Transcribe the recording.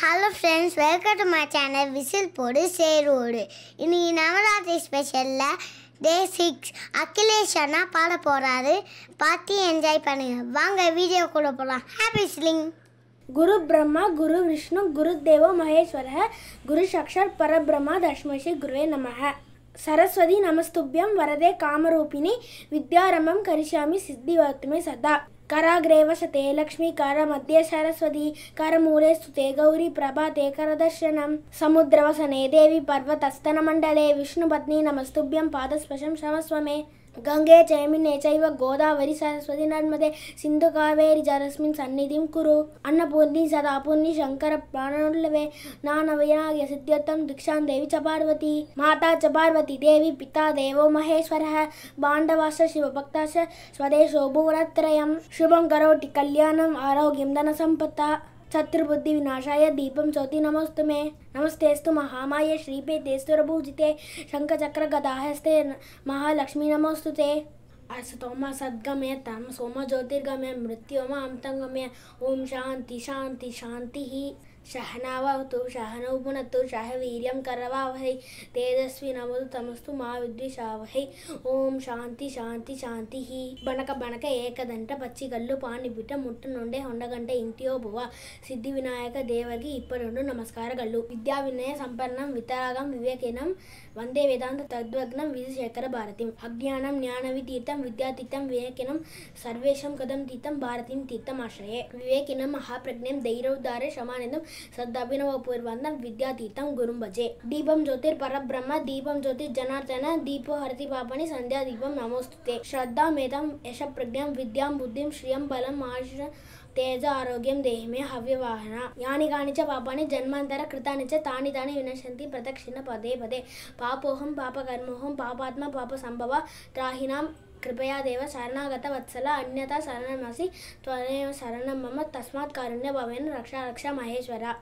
hello friends welcome to my channel whistle போடு சேரோடு இன்னைக்கு நவராத்திரி ஸ்பெஷலில் டே சிக்ஸ் அகிலேஷ் அண்ணா பாட போகிறாரு பார்த்து என்ஜாய் பண்ணுங்கள் வாங்க வீடியோ கூட போகலாம் ஹாப்பி ஸ்லிங் குரு பிரம்மா குரு விஷ்ணு குரு தேவோ மகேஸ்வர குரு சக்ஷர் பரபிரம்மா தஷ்மஸ்ரீ குருவே நமக சரஸ்வதி நமஸ்துபியம் வரதே காமரூபிணி வித்யாரம்பம் கரிஷாமி சித்தி வர்த்துமே சதா కరాగ్రేవసతే లక్ష్మీకార మధ్య సరస్వతి కరమూలేస్తుతే గౌరీ ప్రభా తే కరదర్శనం సముద్రవసనే దేవి పర్వతస్తనమండలే విష్ణుపత్ని నమస్తుభ్యం పాదస్పశం సమస్వమే गङ्गे चैमिन्ये चैव गोदावरी सरस्वती नर्मदे सिन्धु कावेरि जरस्मिन् सन्निधिं कुरु अन्नपूर्णि सदापूर्णि शङ्करप्राणोल्लवे नानवयनाय सिद्ध्यर्थं दीक्षां देवी च पार्वती माता च पार्वती देवी पिता देवो महेश्वरः बाण्डवाश्च शिवभक्ताश्च स्वदेशो भुवनत्रयं शुभं करोति कल्याणम् आरोग्यं धनसम्पत्ता शत्रुबुद्धिविनाशाय दीपं ज्योति नमस्ते नमस्तेस्तु महामाय श्रीपे तेस्तुरभूजिते शङ्खचक्रगदाहस्ते महालक्ष्मी नमोस्तु ते अस्तोम सद्गमय तम सोम ज्योतिर्गमे मृत्योम अंतंगमय ओम शांति शांति शांति ही శహనావతు శహనౌభునత్తు శహ వీర్యం కరవావహై తేజస్వినమదు తమస్తు మా విద్విషావహై ఓం శాంతి శాంతి శాంతి బణక బణక ఏకదంట పచ్చిగల్లు పానిబిట ముట్ట నుండే ఉండగంట ఇంటియో భువ సిద్ధి వినాయక దేవకి నమస్కార గల్లు విద్యా వినయ సంపన్నం వితరాగం వివేకనం వందే వేదాంత తద్వగ్నం విధుశేఖర భారతి అజ్ఞానం జ్ఞానవి తీర్థం విద్యాతీర్థం వివేకనం సర్వేషం కథం తీర్థం భారతిం తీర్థం ఆశ్రయే వివేకనం మహాప్రజ్ఞం ధైర్యోద్ధార శమానందం सदभिनवपूर्वन्दं विद्यातीतं गुरुं भजे दीपं ज्योतिर्परब्रह्म दीपं दीपो हरतिपापणि सन्ध्यादीपं नमोस्तुते श्रद्धामेधं यशप्रज्ञां विद्यां बुद्धिं श्रियं बलम् आश తేజ ఆరోగ్యం దేహమే హవ్యవాహన యాని కాని చ పాపాన్ని జన్మాంతర కృతాన్ని చ తాని తాని వినశంతి पदे పదే పదే పాపోహం పాపకర్మోహం कृपयादेव शरणागतवत्सल अन्यथा शरणमसि त्वमेव शरणं मम तस्मात् कारुण्यभावेन रक्षा रक्षा महेश्वर